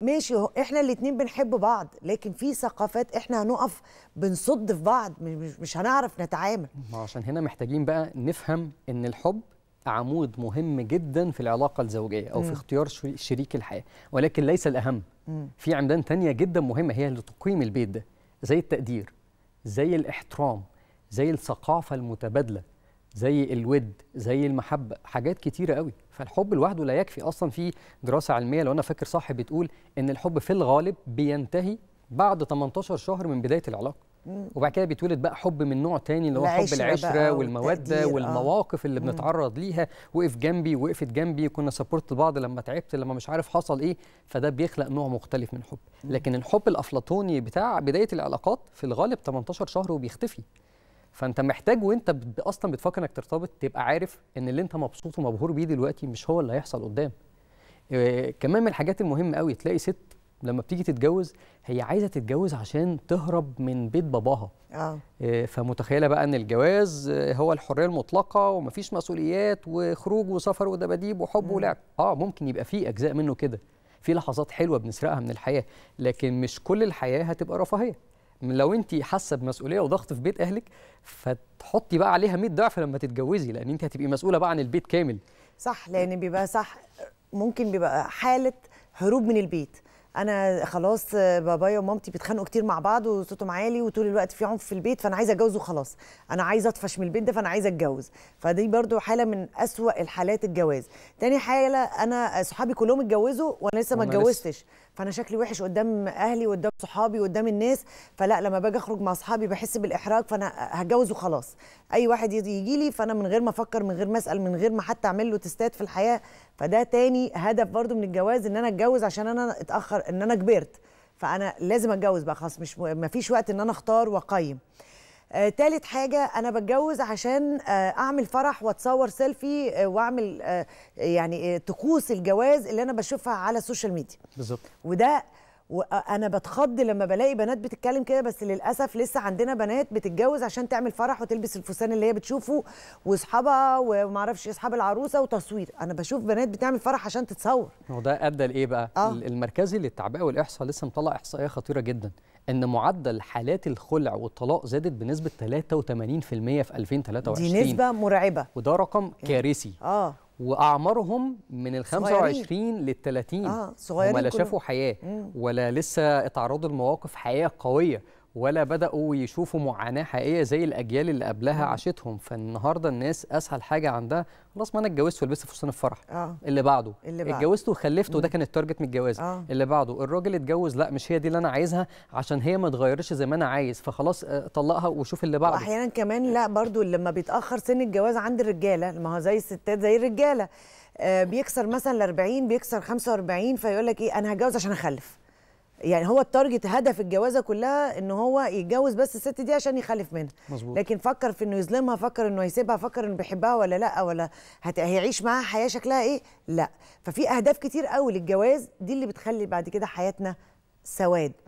ماشي احنا الاثنين بنحب بعض لكن في ثقافات احنا هنقف بنصد في بعض مش, هنعرف نتعامل ما عشان هنا محتاجين بقى نفهم ان الحب عمود مهم جدا في العلاقه الزوجيه او م. في اختيار شريك الحياه ولكن ليس الاهم م. في عمدان تانية جدا مهمه هي اللي تقيم البيت ده زي التقدير زي الاحترام زي الثقافه المتبادله زي الود زي المحبه حاجات كتيره قوي فالحب لوحده لا يكفي اصلا في دراسه علميه لو انا فاكر صح بتقول ان الحب في الغالب بينتهي بعد 18 شهر من بدايه العلاقه وبعد كده بيتولد بقى حب من نوع تاني اللي هو حب العشره والموده آه. والمواقف اللي بنتعرض ليها وقف جنبي وقفت جنبي كنا سبورت بعض لما تعبت لما مش عارف حصل ايه فده بيخلق نوع مختلف من الحب لكن الحب الافلاطوني بتاع بدايه العلاقات في الغالب 18 شهر وبيختفي فانت محتاج وانت اصلا بتفكر انك ترتبط تبقى عارف ان اللي انت مبسوط ومبهور بيه دلوقتي مش هو اللي هيحصل قدام إيه كمان من الحاجات المهمه قوي تلاقي ست لما بتيجي تتجوز هي عايزه تتجوز عشان تهرب من بيت باباها اه إيه فمتخيله بقى ان الجواز هو الحريه المطلقه ومفيش مسؤوليات وخروج وسفر ودباديب وحب ولعب اه ممكن يبقى في اجزاء منه كده في لحظات حلوه بنسرقها من الحياه لكن مش كل الحياه هتبقى رفاهيه لو انت حاسه بمسؤوليه وضغط في بيت اهلك فتحطي بقى عليها 100 ضعف لما تتجوزي لان انت هتبقي مسؤوله بقى عن البيت كامل صح لان بيبقى صح ممكن بيبقى حاله هروب من البيت انا خلاص بابايا ومامتي بيتخانقوا كتير مع بعض وصوتهم عالي وطول الوقت في عنف في البيت فانا عايزه اتجوز وخلاص انا عايزه اطفش من البيت ده فانا عايزه اتجوز فدي برضو حاله من اسوا الحالات الجواز تاني حاله انا صحابي كلهم اتجوزوا وانا لسه ما اتجوزتش فانا شكلي وحش قدام اهلي وقدام صحابي وقدام الناس فلا لما باجي اخرج مع اصحابي بحس بالاحراج فانا هتجوز وخلاص اي واحد يجي لي فانا من غير ما افكر من غير ما اسال من غير ما حتى اعمل له تستات في الحياه فده تاني هدف برضو من الجواز ان انا اتجوز عشان انا اتاخر ان انا كبرت فانا لازم اتجوز بقى خلاص مش مفيش وقت ان انا اختار واقيم آه تالت حاجة أنا بتجوز عشان آه أعمل فرح وأتصور سيلفي آه وأعمل آه يعني آه طقوس الجواز اللي أنا بشوفها على السوشيال ميديا بالظبط وده وانا بتخض لما بلاقي بنات بتتكلم كده بس للاسف لسه عندنا بنات بتتجوز عشان تعمل فرح وتلبس الفستان اللي هي بتشوفه واصحابها وما اعرفش إيه، اصحاب العروسه وتصوير انا بشوف بنات بتعمل فرح عشان تتصور هو ده ادى لايه بقى آه. المركزي للتعبئه والاحصاء لسه مطلع احصائيه خطيره جدا ان معدل حالات الخلع والطلاق زادت بنسبه 83% في 2023 دي نسبه مرعبه وده رقم كارثي اه واعمارهم من ال 25 لل 30 اه صغيرين ولا شافوا حياه مم. ولا لسه اتعرضوا لمواقف حياه قويه ولا بداوا يشوفوا معاناه حقيقيه زي الاجيال اللي قبلها مم. آه. عاشتهم فالنهارده الناس اسهل حاجه عندها خلاص ما انا اتجوزت ولبست فستان الفرح آه. اللي بعده اللي بعده اتجوزت وخلفت وده كان التارجت من الجواز آه. اللي بعده الراجل اتجوز لا مش هي دي اللي انا عايزها عشان هي ما اتغيرتش زي ما انا عايز فخلاص آه، طلقها وشوف اللي بعده واحيانا كمان لا برضو لما بيتاخر سن الجواز عند الرجاله ما هو زي الستات زي الرجاله آه بيكسر مثلا ال 40 بيكسر 45 فيقول لك ايه انا هتجوز عشان اخلف يعني هو التارجت هدف الجوازه كلها ان هو يتجوز بس الست دي عشان يخلف منها مزبوط. لكن فكر في انه يظلمها فكر انه هيسيبها فكر انه بيحبها ولا لا ولا هت... هيعيش معاها حياه شكلها ايه لا ففي اهداف كتير قوي للجواز دي اللي بتخلي بعد كده حياتنا سواد